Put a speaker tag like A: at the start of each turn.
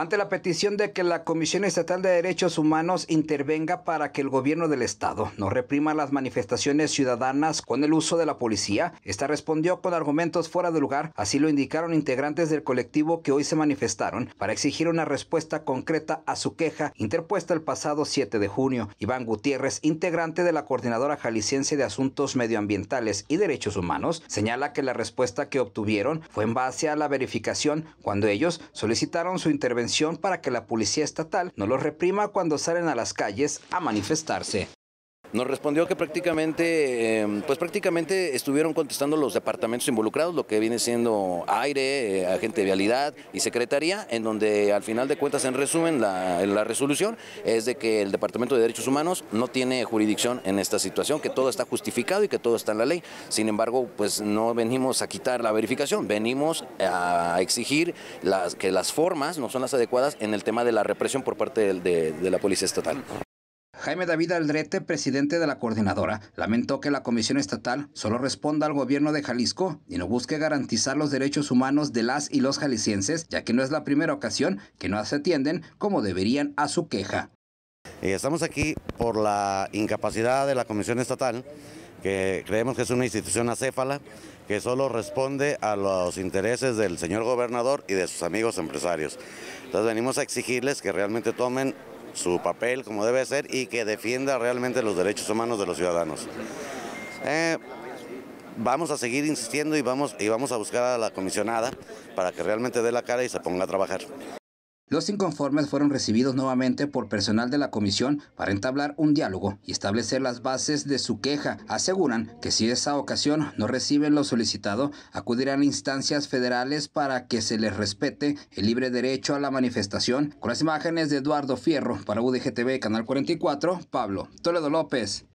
A: ante la petición de que la Comisión Estatal de Derechos Humanos intervenga para que el gobierno del Estado no reprima las manifestaciones ciudadanas con el uso de la policía, esta respondió con argumentos fuera de lugar, así lo indicaron integrantes del colectivo que hoy se manifestaron para exigir una respuesta concreta a su queja interpuesta el pasado 7 de junio. Iván Gutiérrez, integrante de la Coordinadora Jalisciense de Asuntos Medioambientales y Derechos Humanos, señala que la respuesta que obtuvieron fue en base a la verificación cuando ellos solicitaron su intervención para que la policía estatal no los reprima cuando salen a las calles a manifestarse. Nos
B: respondió que prácticamente, em, pues prácticamente estuvieron contestando los departamentos involucrados, lo que viene siendo aire, eh, agente de vialidad y secretaría, en donde al final de cuentas, en resumen, la, la, resolución es de que el Departamento de Derechos Humanos no tiene jurisdicción en esta situación, que todo está justificado y que todo está en la ley. Sin embargo, pues no venimos a quitar la verificación, venimos a exigir las, que las formas no son las adecuadas en el tema de la represión por parte de la Policía Estatal.
A: Jaime David Aldrete, presidente de la coordinadora, lamentó que la Comisión Estatal solo responda al gobierno de Jalisco y no busque garantizar los derechos humanos de las y los jaliscienses, ya que no es la primera ocasión que no se atienden como deberían a su queja. Eh, estamos aquí
C: por la incapacidad de la Comisión Estatal, que creemos que es una institución acéfala, que solo responde a los intereses del señor gobernador y de sus amigos empresarios. Entonces venimos a exigirles que realmente tomen su papel como debe ser y que defienda realmente los derechos humanos de los ciudadanos. Eh, vamos a seguir insistiendo y vamos, y vamos a buscar a la comisionada para que realmente dé la cara y se ponga a
A: trabajar. Los inconformes fueron recibidos nuevamente por personal de la comisión para entablar un diálogo y establecer las bases de su queja. Aseguran que si esa ocasión no reciben lo solicitado, acudirán a instancias federales para que se les respete el libre derecho a la manifestación. Con las imágenes de Eduardo Fierro para UDGTV Canal 44, Pablo Toledo López.